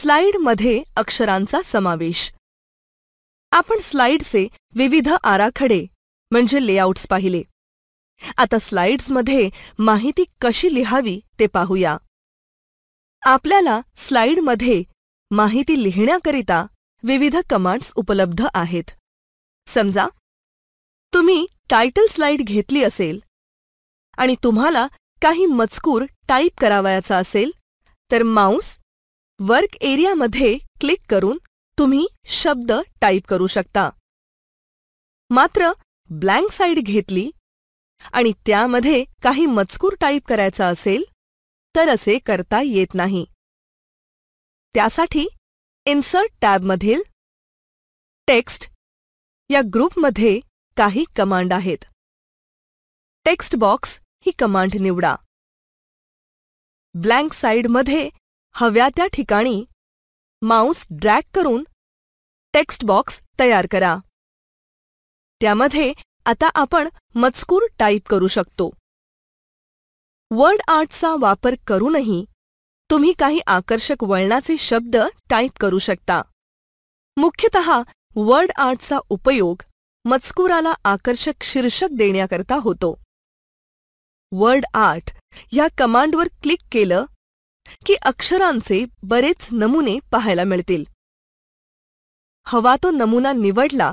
स्लाइडमध्ये अक्षरांचा समावेश आपण स्लाइडचे विविध आराखडे म्हणजे लेआउट्स पाहिले आता स्लाइड्समध्ये माहिती कशी लिहावी ते पाहूया आपल्याला स्लाइडमध्ये माहिती लिहिण्याकरिता विविध कमांड्स उपलब्ध आहेत समजा तुम्ही टायटल स्लाइड घेतली असेल आणि तुम्हाला काही मजकूर टाईप करावयाचा असेल तर माऊस वर्क एरियामध्ये क्लिक करून तुम्ही शब्द टाईप करू शकता मात्र ब्लँक साइड घेतली आणि त्यामध्ये काही मजकूर टाईप करायचा असेल तर असे करता येत नाही त्यासाठी इन्सर्ट टॅबमधील टेक्स्ट या ग्रुपमध्ये काही कमांड आहेत टेक्स्ट बॉक्स ही कमांड निवडा ब्लँक साईडमध्ये हव्या त्या ठिकाणी माऊस ड्रॅग करून टेक्स्ट बॉक्स तयार करा त्यामध्ये आता आपण मजकूर टाईप करू शकतो वर्ड आर्टचा वापर करूनही तुम्ही काही आकर्षक वळणाचे शब्द टाईप करू शकता मुख्यतः वर्ड आर्टचा उपयोग मजकुराला आकर्षक शीर्षक देण्याकरता होतो वर्ड आर्ट या कमांडवर क्लिक केलं की अक्षरांचे बरेच नमुने पाहायला मिळतील हवा तो नमुना निवडला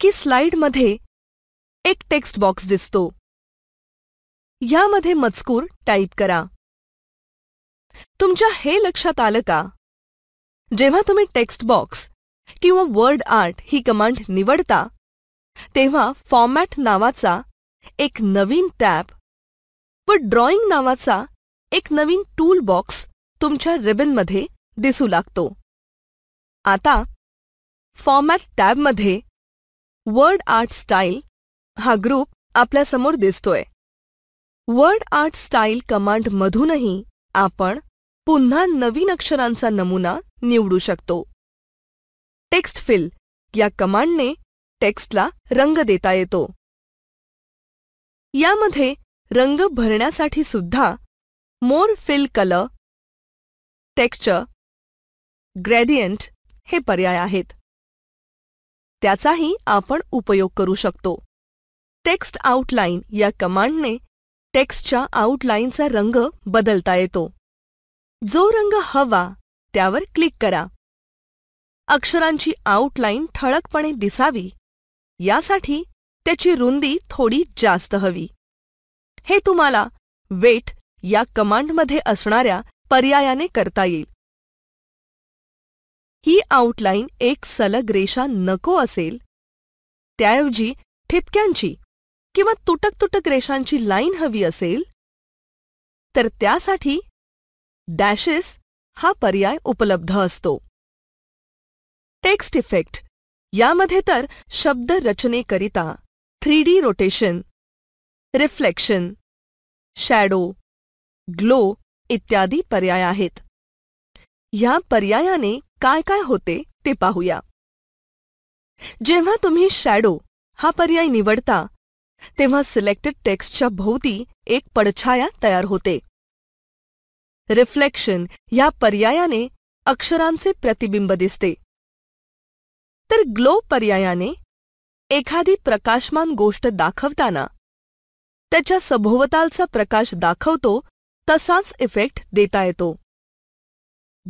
की स्लाइडमध्ये एक टेक्स्ट बॉक्स दिसतो यामध्ये मजकूर टाईप करा तुमच्या हे लक्षात आलं का जेव्हा तुम्ही टेक्स्ट बॉक्स किंवा वर्ड आर्ट ही कमांड निवडता तेव्हा फॉर्मॅट नावाचा एक नवीन टॅब व ड्रॉइंग नावाचा एक नवीन टूल बॉक्स तुमच्या रिबनमध्ये दिसू लागतो आता फॉर्मॅट टॅबमध्ये वर्ड आर्ट स्टाईल हा ग्रुप आपल्यासमोर दिसतोय वर्ड आर्ट स्टाईल कमांडमधूनही आपण पुन्हा नवीन अक्षरांचा नमुना निवडू शकतो टेक्स्ट फिल या कमांडने टेक्स्टला रंग देता येतो यामध्ये रंग भरण्यासाठी सुद्धा more fill colour texture gradient हे पर्याय आहेत त्याचाही आपण उपयोग करू शकतो टेक्स्ट आउटलाईन या कमांडने टेक्स्टच्या आउटलाईनचा रंग बदलता येतो जो रंग हवा त्यावर क्लिक करा अक्षरांची आउटलाईन ठळकपणे दिसावी यासाठी त्याची रुंदी थोडी जास्त हवी हे तुम्हाला वेट या कमांडमध्ये असणाऱ्या पर्यायाने करता येईल ही आउटलाईन एक सलग रेषा नको असेल त्याऐवजी ठिपक्यांची किंवा तुटक तुटक रेषांची लाईन हवी असेल तर त्यासाठी डॅशेस हा पर्याय उपलब्ध असतो टेक्स्ट इफेक्ट यामध्ये तर शब्द रचनेकरिता three D rotation reflection shadow glow इत्यादी पर्याय आहेत या पर्यायाने काय काय होते ते पाहूया जेव्हा तुम्ही शॅडो हा पर्याय निवडता तेव्हा सिलेक्टेड टेक्स्टच्या भोवती एक पडछाया तयार होते रिफ्लेक्शन या पर्यायाने अक्षरांचे प्रतिबिंब दिसते तर ग्लो पर्यायाने एखादी प्रकाशमान गोष्ट दाखवताना त्याच्या सभोवतालचा प्रकाश दाखवतो तसाच इफेक्ट देता येतो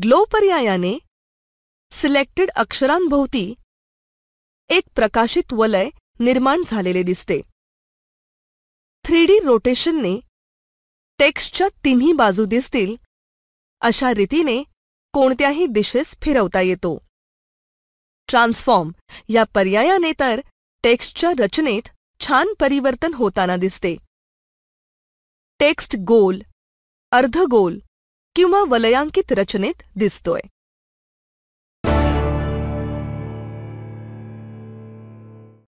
ग्लो पर्यायाने सिलेक्टेड अक्षरांभोवती एक प्रकाशित वलय निर्माण झालेले दिसते थ्री डी रोटेशनने टेक्स्टच्या तिन्ही बाजू दिसतील अशा रीतीने कोणत्याही दिशेस फिरवता येतो ट्रान्सफॉर्म या पर्यायाने तर टेक्स्टच्या रचनेत छान परिवर्तन होताना दिसते टेक्स्ट गोल अर्धगोल किंवा वलयांकित रचनेत दिसतोय